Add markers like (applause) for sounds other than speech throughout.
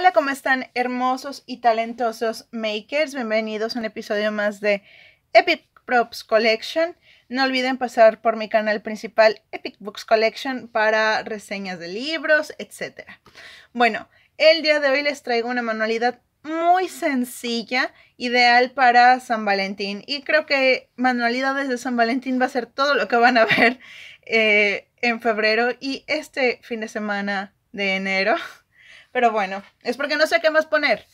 Hola, ¿cómo están hermosos y talentosos makers? Bienvenidos a un episodio más de Epic Props Collection. No olviden pasar por mi canal principal Epic Books Collection para reseñas de libros, etc. Bueno, el día de hoy les traigo una manualidad muy sencilla, ideal para San Valentín. Y creo que manualidades de San Valentín va a ser todo lo que van a ver eh, en febrero y este fin de semana de enero. Pero bueno, es porque no sé qué más poner.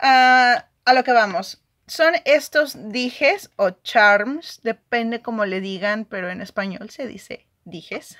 Ah, a lo que vamos. Son estos dijes o charms, depende cómo le digan, pero en español se dice dijes.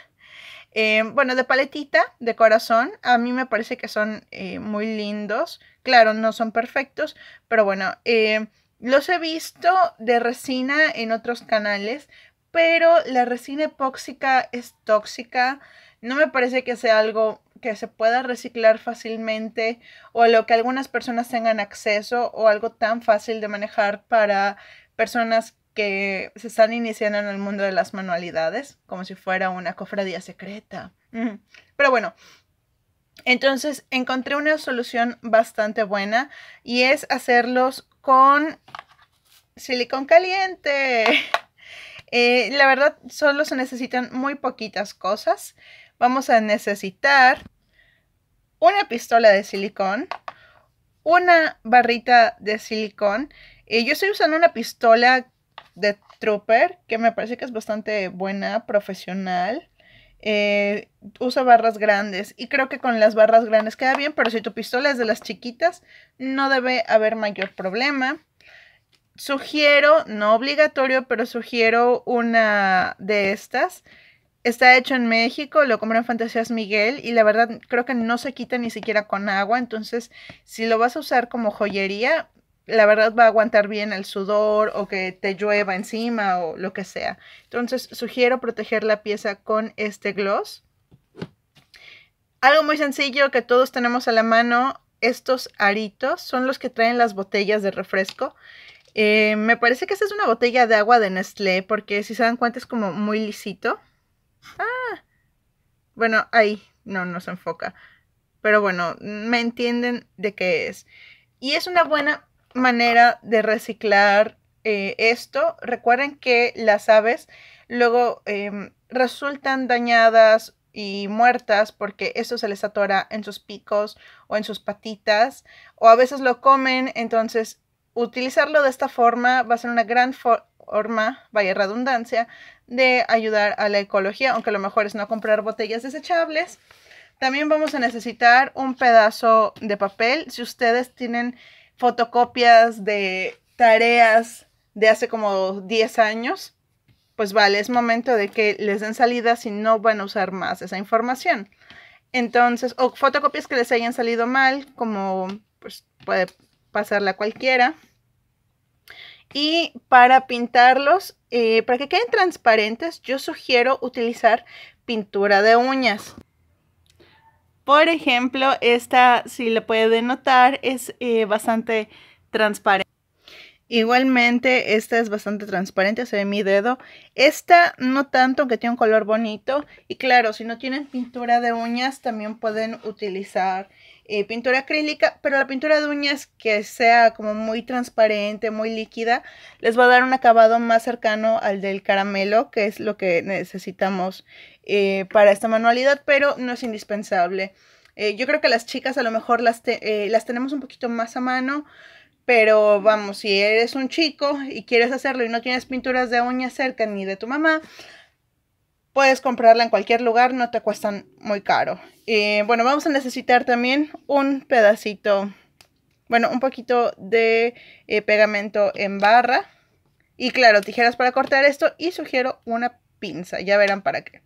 Eh, bueno, de paletita, de corazón, a mí me parece que son eh, muy lindos. Claro, no son perfectos, pero bueno, eh, los he visto de resina en otros canales, pero la resina epóxica es tóxica. No me parece que sea algo que se pueda reciclar fácilmente o lo que algunas personas tengan acceso o algo tan fácil de manejar para personas que se están iniciando en el mundo de las manualidades, como si fuera una cofradía secreta. Pero bueno, entonces encontré una solución bastante buena y es hacerlos con silicón caliente. (laughs) Eh, la verdad, solo se necesitan muy poquitas cosas. Vamos a necesitar una pistola de silicón, una barrita de silicón. yo estoy usando una pistola de Trooper, que me parece que es bastante buena, profesional. Uso eh, usa barras grandes y creo que con las barras grandes queda bien, pero si tu pistola es de las chiquitas, no debe haber mayor problema. Sugiero, no obligatorio, pero sugiero una de estas Está hecho en México, lo compré en Fantasías Miguel y la verdad creo que no se quita ni siquiera con agua, entonces si lo vas a usar como joyería, la verdad va a aguantar bien el sudor o que te llueva encima o lo que sea. Entonces sugiero proteger la pieza con este gloss. Algo muy sencillo que todos tenemos a la mano, estos aritos son los que traen las botellas de refresco. Eh, me parece que esta es una botella de agua de Nestlé porque si se dan cuenta es como muy lisito. Ah. Bueno, ahí no nos enfoca. Pero bueno, me entienden de qué es. Y es una buena manera de reciclar eh, esto. Recuerden que las aves luego em, resultan dañadas y muertas porque eso se les atora en sus picos o en sus patitas o a veces lo comen. Entonces, utilizarlo de esta forma va a ser una gran, forma, vaya redundancia, de ayudar a la ecología, aunque lo mejor es no comprar botellas desechables. También vamos a necesitar un pedazo de papel. Si ustedes tienen fotocopias de tareas de hace como 10 años, pues vale, es momento de que les den salida si no van a usar más esa información. Entonces, o fotocopias que les hayan salido mal, como pues puede pasarla cualquiera. Y para pintarlos, eh, para que queden transparentes, yo sugiero utilizar pintura de uñas. Por ejemplo, esta, si le pueden notar, es eh, bastante transparente. Igualmente, esta es bastante transparente, se ve mi dedo. Esta no tanto, aunque tiene un color bonito. Y claro, si no tienen pintura de uñas, también pueden utilizar eh, pintura acrílica, pero la pintura de uñas que sea como muy transparente, muy líquida, les va a dar un acabado más cercano al del caramelo, que es lo que necesitamos eh, para esta manualidad, pero no es indispensable. Eh, yo creo que las chicas a lo mejor las, las tenemos un poquito más a mano, pero vamos, si eres un chico y quieres hacerlo y no tienes pinturas de uñas cerca ni de tu mamá, Puedes comprarla en cualquier lugar, no te cuestan muy caro. bueno, vamos a necesitar también un pedacito, bueno, un poquito de eh, pegamento en barra. Y claro, tijeras para cortar esto y sugiero una pinza, ya verán para qué.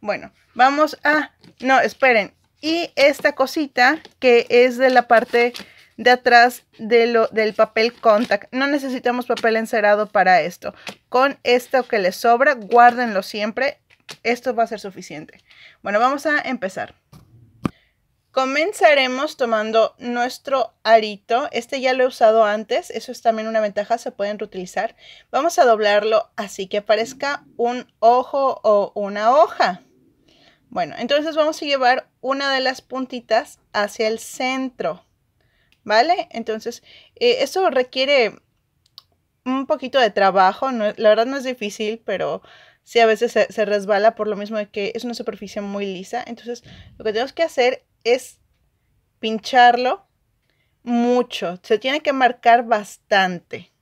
Bueno, vamos a... No, esperen. Y esta cosita que es de la parte de atrás de lo, del papel contact. No necesitamos papel encerado para esto. Con esto que les sobra, guárdenlo siempre. Esto va a ser suficiente. Bueno, vamos a empezar. Comenzaremos tomando nuestro arito. Este ya lo he usado antes. Eso es también una ventaja. Se pueden reutilizar. Vamos a doblarlo así que parezca un ojo o una hoja. Bueno, entonces vamos a llevar una de las puntitas hacia el centro. ¿Vale? Entonces, eh, eso requiere un poquito de trabajo. la verdad no es difícil, pero si a veces se, resbala por lo mismo de que es una superficie muy lisa. Entonces, lo que tenemos que hacer es pincharlo mucho. Se tiene que marcar bastante.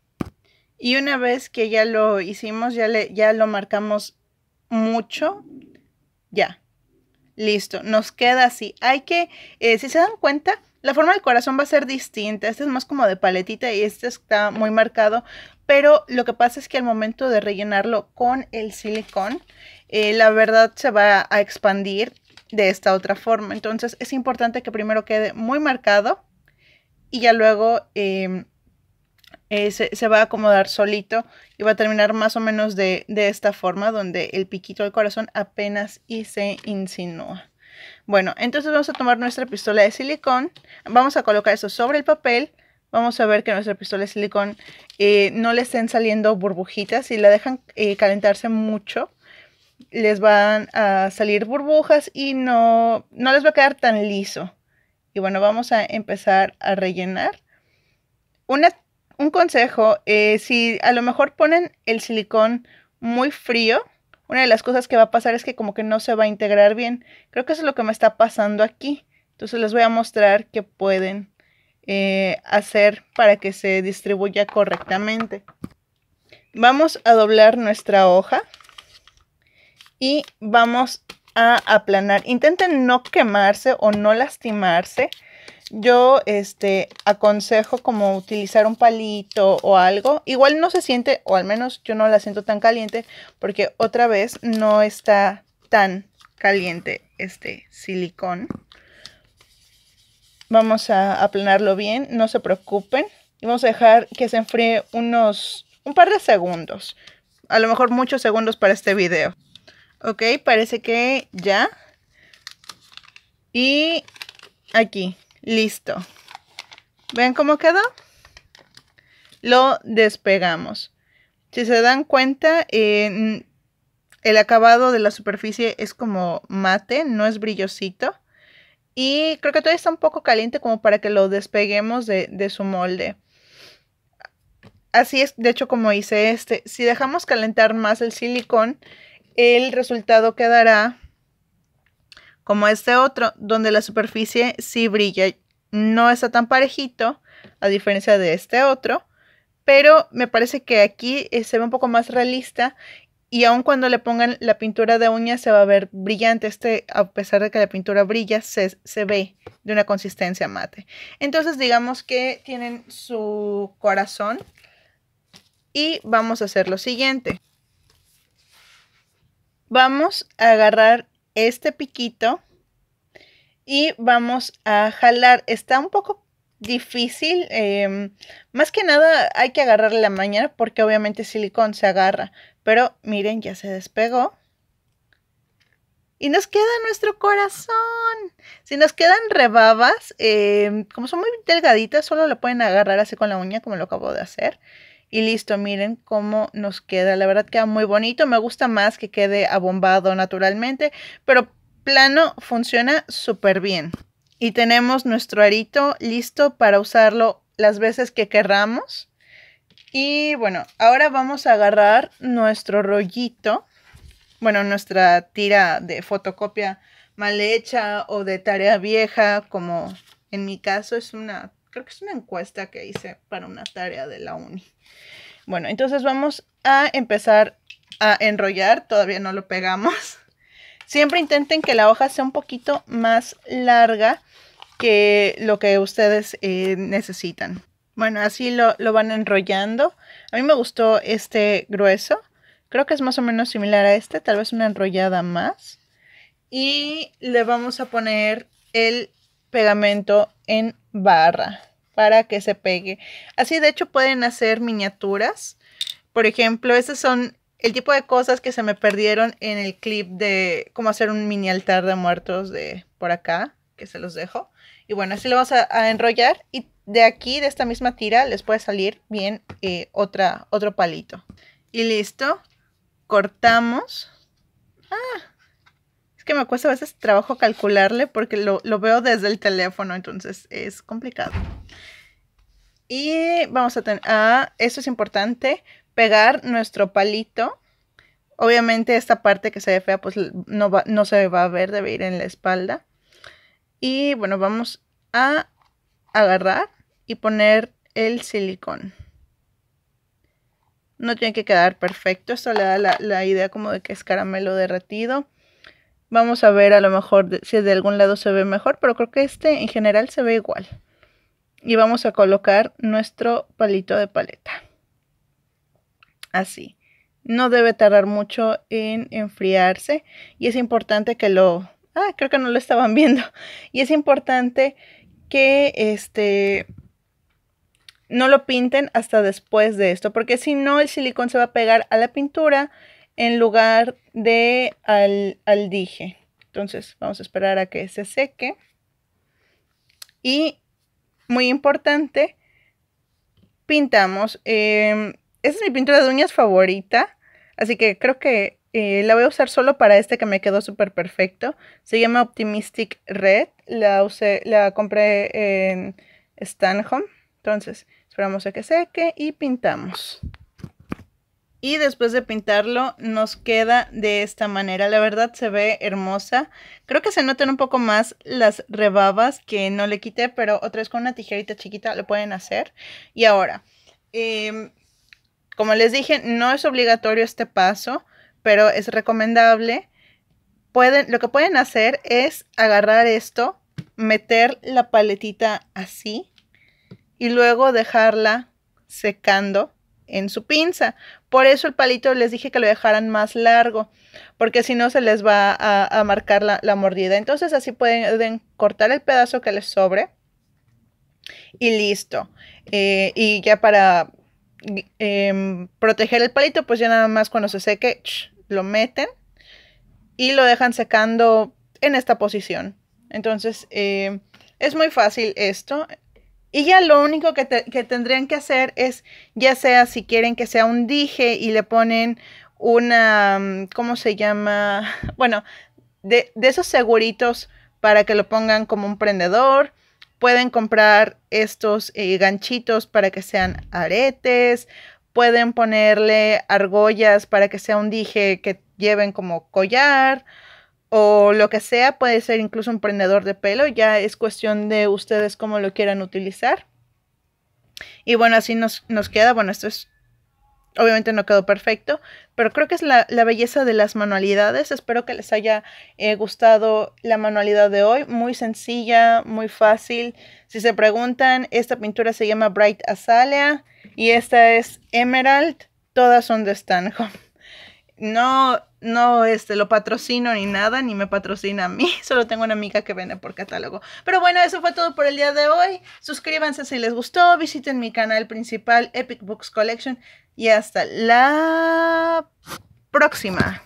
Y una vez que ya lo hicimos, ya, le, ya lo marcamos mucho, ya. Listo, nos queda así. Hay que, eh, si se dan cuenta, la forma del corazón va a ser distinta. Este es más como de paletita y este está muy marcado. Pero lo que pasa es que al momento de rellenarlo con el silicón, eh, la verdad se va a expandir de esta otra forma. Entonces es importante que primero quede muy marcado y ya luego em, eh, se, va a acomodar solito y va a terminar más o menos de, de esta forma donde el piquito del corazón apenas y se insinúa. Bueno, entonces vamos a tomar nuestra pistola de silicón, vamos a colocar eso sobre el papel, vamos a ver que nuestra pistola de silicón eh, no le estén saliendo burbujitas, si la dejan eh, calentarse mucho les van a salir burbujas y no, no les va a quedar tan liso. Y bueno, vamos a empezar a rellenar. un consejo, eh, si a lo mejor ponen el silicón muy frío, una de las cosas que va a pasar es que como que no se va a integrar bien. Creo que eso es lo que me está pasando aquí. Entonces les voy a mostrar qué pueden eh, hacer para que se distribuya correctamente. Vamos a doblar nuestra hoja y vamos a aplanar. Intenten no quemarse o no lastimarse. Yo este, aconsejo como utilizar un palito o algo. Igual no se siente, o al menos yo no la siento tan caliente, porque otra vez no está tan caliente este silicón. Vamos a aplanarlo bien, no se preocupen. Y vamos a dejar que se enfríe unos, un par de segundos. A lo mejor muchos segundos para este video. Ok, parece que ya. Y aquí, listo. ¿Ven cómo quedó? Lo despegamos. Si se dan cuenta, el acabado de la superficie es como mate, no es brillosito. Y creo que todavía está un poco caliente como para que lo despeguemos de, de su molde. Así es, de hecho, como hice este. Si dejamos calentar más el silicón, el resultado quedará como este otro, donde la superficie sí brilla. No está tan parejito, a diferencia de este otro, pero me parece que aquí eh, se ve un poco más realista y aun cuando le pongan la pintura de uñas se va a ver brillante. Este, a pesar de que la pintura brilla, se, se ve de una consistencia mate. Entonces digamos que tienen su corazón y vamos a hacer lo siguiente vamos a agarrar este piquito y vamos a jalar. Está un poco difícil, em, más que nada hay que agarrarle la mañana porque obviamente silicón se agarra, pero miren, ya se despegó. Y nos queda nuestro corazón. Si nos quedan rebabas, em, como son muy delgaditas, solo lo pueden agarrar así con la uña, como lo acabo de hacer. Y listo, miren cómo nos queda. La verdad queda muy bonito. Me gusta más que quede abombado naturalmente, pero plano funciona súper bien. Y tenemos nuestro arito listo para usarlo las veces que querramos. Y bueno, ahora vamos a agarrar nuestro rollito, bueno, nuestra tira de fotocopia mal hecha o de tarea vieja, como en mi caso es una creo que es una encuesta que hice para una tarea de la uni. Bueno, entonces vamos a empezar a enrollar, todavía no lo pegamos. (laughs) Siempre intenten que la hoja sea un poquito más larga que lo que ustedes eh, necesitan. Bueno, así lo, lo, van enrollando. A mí me gustó este grueso. Creo que es más o menos similar a este, tal vez una enrollada más. Y le vamos a poner el pegamento en barra para que se pegue. Así de hecho pueden hacer miniaturas. Por ejemplo, estos son el tipo de cosas que se me perdieron en el clip de cómo hacer un mini altar de muertos de por acá, que se los dejo. Y bueno, así lo vamos a, enrollar y de aquí, de esta misma tira, les puede salir bien eh, otra, otro palito. Y listo, cortamos. Ah, es que me cuesta a veces trabajo calcularle porque lo, veo desde el teléfono, entonces es complicado. Y vamos a tener, ah, eso es importante, pegar nuestro palito. Obviamente esta parte que se ve fea pues no, se va a ver, debe ir en la espalda. Y bueno, vamos a agarrar y poner el silicón. No tiene que quedar perfecto, esto le da la, la idea como de que es caramelo derretido. Vamos a ver a lo mejor si de algún lado se ve mejor, pero creo que este en general se ve igual. Y vamos a colocar nuestro palito de paleta. Así. No debe tardar mucho en enfriarse y es importante que lo... Ah, creo que no lo estaban (laughs) viendo. Y es importante que este no lo pinten hasta después de esto, porque si no el silicón se va a pegar a la pintura en lugar de al, dije. Entonces vamos a esperar a que se seque. Y muy importante, pintamos. Eh, em, esta es mi pintura de uñas favorita, así que creo que eh, la voy a usar solo para este que me quedó súper perfecto. Se llama Optimistic Red, la, la compré en Stanhome. Entonces, esperamos a que seque y pintamos. Y después de pintarlo nos queda de esta manera. La verdad se ve hermosa. Creo que se notan un poco más las rebabas que no le quité, pero otra vez con una tijerita chiquita lo pueden hacer. Y ahora, em, como les dije, no es obligatorio este paso, pero es recomendable. Pueden, lo que pueden hacer es agarrar esto, meter la paletita así y luego dejarla secando en su pinza. Por eso el palito les dije que lo dejaran más largo, porque si no se les va a, marcar la, mordida. Entonces así pueden cortar el pedazo que les sobre y listo. Eh, y ya para em, proteger el palito, pues ya nada más cuando se seque, lo meten y lo dejan secando en esta posición. Entonces eh, es muy fácil esto. Y ya lo único que, que, tendrían que hacer es, ya sea si quieren que sea un dije y le ponen una, mm, ¿cómo se llama? (laughs) Bueno, de, esos seguritos para que lo pongan como un prendedor. Pueden comprar estos eh, ganchitos para que sean aretes. Pueden ponerle argollas para que sea un dije que lleven como collar o lo que sea, puede ser incluso un prendedor de pelo, ya es cuestión de ustedes cómo lo quieran utilizar. Y bueno, así nos, queda, bueno, esto es, obviamente no quedó perfecto, pero creo que es la, belleza de las manualidades, espero que les haya eh, gustado la manualidad de hoy, muy sencilla, muy fácil, si se preguntan, esta pintura se llama Bright Azalea y esta es Emerald, todas son de Stanhope. (laughs) No, no este, lo patrocino ni nada, ni me patrocina a mí, (laughs) solo tengo una amiga que vende por catálogo. Pero bueno, eso fue todo por el día de hoy. Suscríbanse si les gustó, visiten mi canal principal Epic Books Collection y hasta la próxima.